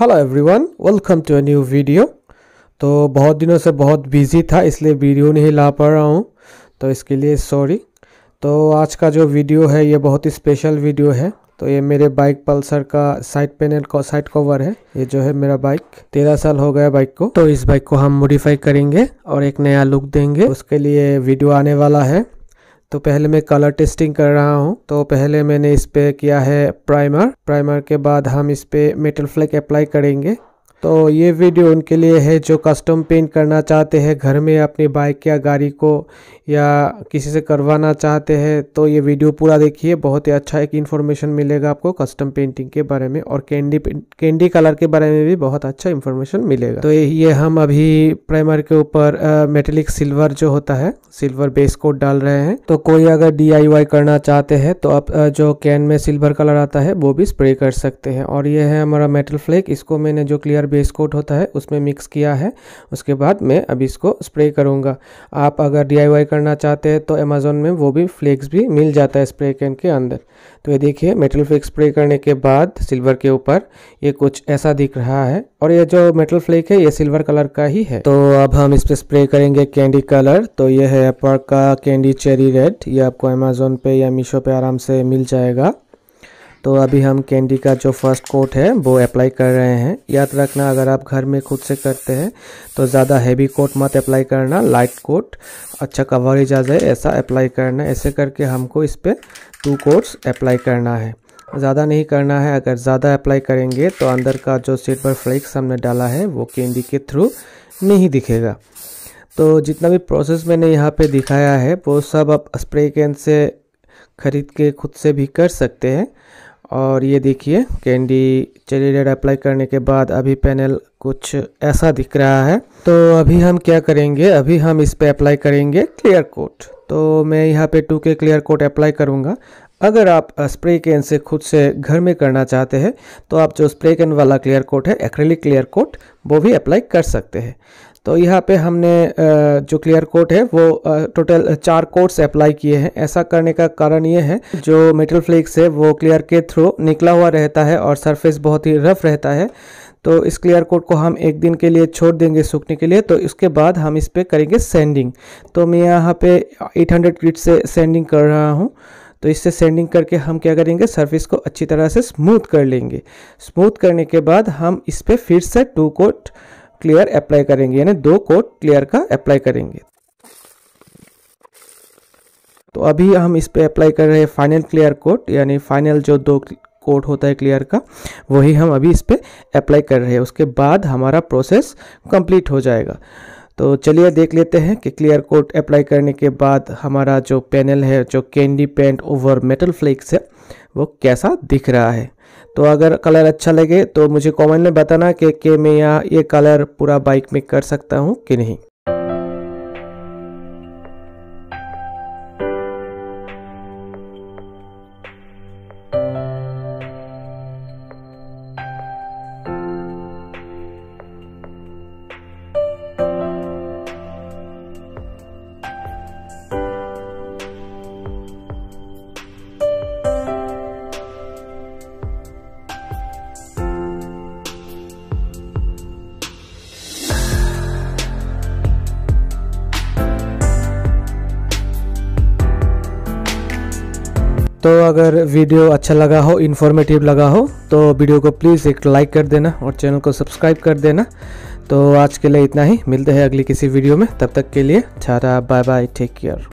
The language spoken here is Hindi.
hello everyone welcome to a new video तो बहुत दिनों से बहुत बिजी था इसलिए वीडियो नहीं ला पा रहा हूँ तो इसके लिए सॉरी तो आज का जो वीडियो है ये बहुत ही स्पेशल वीडियो है तो ये मेरे बाइक पल्सर का साइड पैनल का साइड कवर है ये जो है मेरा बाइक तेरह साल हो गया बाइक को तो इस बाइक को हम मॉडिफाई करेंगे और एक नया लुक देंगे उसके लिए वीडियो आने वाला है तो पहले मैं कलर टेस्टिंग कर रहा हूँ तो पहले मैंने इस पे किया है प्राइमर प्राइमर के बाद हम इस पे मेटल फ्लैक अप्लाई करेंगे तो ये वीडियो उनके लिए है जो कस्टम पेंट करना चाहते हैं घर में अपनी बाइक या गाड़ी को या किसी से करवाना चाहते हैं तो ये वीडियो पूरा देखिए बहुत ही अच्छा एक इन्फॉर्मेशन मिलेगा आपको कस्टम पेंटिंग के बारे में और कैंडी कैंडी कलर के बारे में भी बहुत अच्छा इन्फॉर्मेशन मिलेगा तो ये हम अभी प्राइमर के ऊपर मेटेलिक सिल्वर जो होता है सिल्वर बेस कोट डाल रहे हैं तो कोई अगर डी करना चाहते हैं तो आप जो कैन में सिल्वर कलर आता है वो भी स्प्रे कर सकते हैं और ये है हमारा मेटल फ्लेक इसको मैंने जो क्लियर बेस कोट होता है उसमें मिक्स किया है उसके बाद मैं अब इसको स्प्रे करूँगा आप अगर डी करना चाहते हैं तो अमेज़ोन में वो भी फ्लेक्स भी मिल जाता है स्प्रे कैन के अंदर तो ये देखिए मेटल फ्लेक्स स्प्रे करने के बाद सिल्वर के ऊपर ये कुछ ऐसा दिख रहा है और ये जो मेटल फ्लेक है ये सिल्वर कलर का ही है तो अब हम इस पर स्प्रे करेंगे कैंडी कलर तो ये है एपर का कैंडी चेरी रेड ये आपको अमेजोन पे या मीशो पे आराम से मिल जाएगा तो अभी हम कैंडी का जो फर्स्ट कोट है वो अप्लाई कर रहे हैं याद रखना अगर आप घर में खुद से करते हैं तो ज़्यादा हैवी कोट मत अप्लाई करना लाइट कोट अच्छा कवरेज आ जाए ऐसा अप्लाई करना ऐसे करके हमको इस पर टू कोट्स अप्लाई करना है ज़्यादा नहीं करना है अगर ज़्यादा अप्लाई करेंगे तो अंदर का जो सीट पर फ्लेक्स हमने डाला है वो कैंडी के थ्रू नहीं दिखेगा तो जितना भी प्रोसेस मैंने यहाँ पे दिखाया है वो सब आप स्प्रे कैन से ख़रीद के खुद से भी कर सकते हैं और ये देखिए कैंडी चेरी रेड अप्लाई करने के बाद अभी पैनल कुछ ऐसा दिख रहा है तो अभी हम क्या करेंगे अभी हम इस पर अप्लाई करेंगे क्लियर कोट तो मैं यहाँ पे टू के क्लियर कोट अप्लाई करूँगा अगर आप स्प्रे कैन से खुद से घर में करना चाहते हैं तो आप जो स्प्रे कैन वाला क्लियर कोट है एक्रेलिक क्लियर कोट वो भी अप्लाई कर सकते हैं तो यहाँ पे हमने जो क्लियर कोट है वो टोटल चार कोट्स अप्लाई किए हैं ऐसा करने का कारण ये है जो मेटल फ्लेक्स है वो क्लियर के थ्रू निकला हुआ रहता है और सरफेस बहुत ही रफ रहता है तो इस क्लियर कोट को हम एक दिन के लिए छोड़ देंगे सूखने के लिए तो इसके बाद हम इस पर करेंगे सेंडिंग तो मैं यहाँ पे 800 हंड्रेड से सेंडिंग कर रहा हूँ तो इससे सेंडिंग करके हम क्या करेंगे सरफेस को अच्छी तरह से स्मूथ कर लेंगे स्मूथ करने के बाद हम इस पर फिर से टू कोट क्लियर अप्लाई करेंगे यानी दो कोड क्लियर का अप्लाई करेंगे तो अभी हम इस पर अप्लाई कर रहे हैं फाइनल क्लियर कोड यानी फाइनल जो दो कोड होता है क्लियर का वही हम अभी इस पर अप्लाई कर रहे हैं उसके बाद हमारा प्रोसेस कंप्लीट हो जाएगा तो चलिए देख लेते हैं कि क्लियर कोड अप्लाई करने के बाद हमारा जो पैनल है जो candy paint over metal flakes है वो कैसा दिख रहा है तो अगर कलर अच्छा लगे तो मुझे कमेंट में बताना कि, कि मैं यहाँ ये कलर पूरा बाइक में कर सकता हूँ कि नहीं तो अगर वीडियो अच्छा लगा हो इन्फॉर्मेटिव लगा हो तो वीडियो को प्लीज़ एक लाइक कर देना और चैनल को सब्सक्राइब कर देना तो आज के लिए इतना ही मिलते हैं अगली किसी वीडियो में तब तक के लिए छा बाय बाय टेक केयर